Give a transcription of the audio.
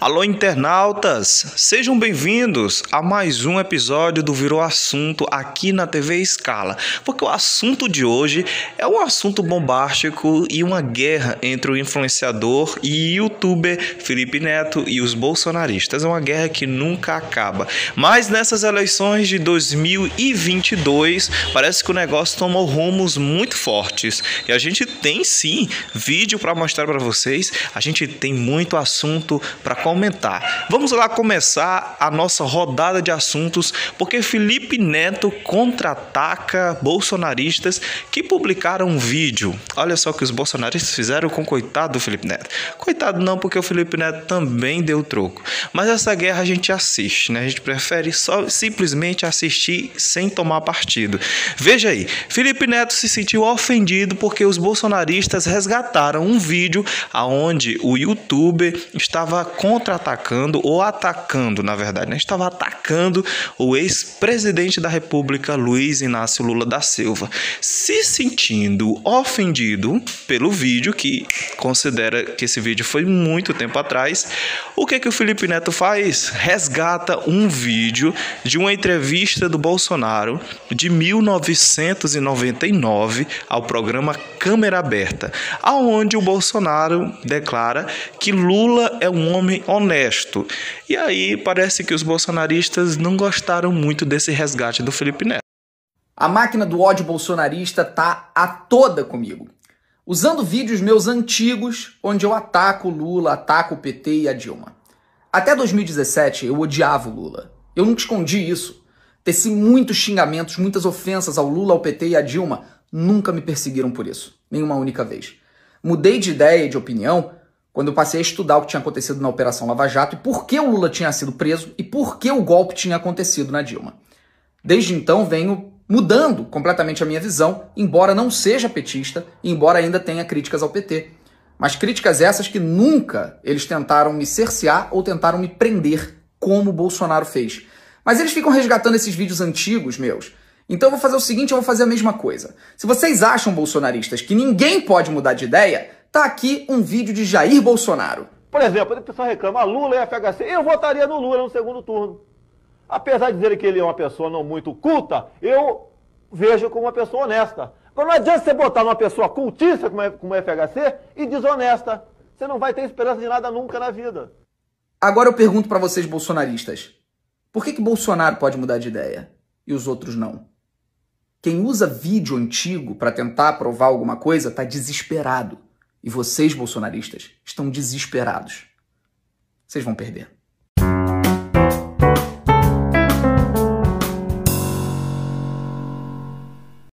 Alô, internautas! Sejam bem-vindos a mais um episódio do Virou Assunto aqui na TV Escala, porque o assunto de hoje é um assunto bombástico e uma guerra entre o influenciador e youtuber Felipe Neto e os bolsonaristas. É uma guerra que nunca acaba. Mas nessas eleições de 2022, parece que o negócio tomou rumos muito fortes e a gente tem sim vídeo para mostrar para vocês, a gente tem muito assunto para comentar. Vamos lá começar a nossa rodada de assuntos, porque Felipe Neto contra-ataca bolsonaristas que publicaram um vídeo. Olha só o que os bolsonaristas fizeram com o coitado do Felipe Neto. Coitado não, porque o Felipe Neto também deu troco. Mas essa guerra a gente assiste, né? A gente prefere só simplesmente assistir sem tomar partido. Veja aí, Felipe Neto se sentiu ofendido porque os bolsonaristas resgataram um vídeo aonde o youtuber estava contra contra-atacando ou atacando, na verdade, né? estava atacando o ex-presidente da República, Luiz Inácio Lula da Silva, se sentindo ofendido pelo vídeo, que considera que esse vídeo foi muito tempo atrás. O que, é que o Felipe Neto faz? Resgata um vídeo de uma entrevista do Bolsonaro de 1999 ao programa câmera aberta, aonde o Bolsonaro declara que Lula é um homem honesto. E aí parece que os bolsonaristas não gostaram muito desse resgate do Felipe Neto. A máquina do ódio bolsonarista tá a toda comigo. Usando vídeos meus antigos, onde eu ataco o Lula, ataco o PT e a Dilma. Até 2017 eu odiava o Lula. Eu nunca escondi isso. Teci muitos xingamentos, muitas ofensas ao Lula, ao PT e à Dilma Nunca me perseguiram por isso, nenhuma única vez. Mudei de ideia e de opinião quando passei a estudar o que tinha acontecido na Operação Lava Jato e por que o Lula tinha sido preso e por que o golpe tinha acontecido na Dilma. Desde então venho mudando completamente a minha visão, embora não seja petista, embora ainda tenha críticas ao PT. Mas críticas essas que nunca eles tentaram me cercear ou tentaram me prender, como o Bolsonaro fez. Mas eles ficam resgatando esses vídeos antigos meus então eu vou fazer o seguinte, eu vou fazer a mesma coisa. Se vocês acham, bolsonaristas, que ninguém pode mudar de ideia, tá aqui um vídeo de Jair Bolsonaro. Por exemplo, a pessoa reclama, Lula e é FHC, eu votaria no Lula no segundo turno. Apesar de dizer que ele é uma pessoa não muito culta, eu vejo como uma pessoa honesta. Agora não adianta você botar numa pessoa cultista como a é, é FHC e desonesta. Você não vai ter esperança de nada nunca na vida. Agora eu pergunto para vocês bolsonaristas, por que que Bolsonaro pode mudar de ideia e os outros não? Quem usa vídeo antigo para tentar provar alguma coisa está desesperado. E vocês, bolsonaristas, estão desesperados. Vocês vão perder.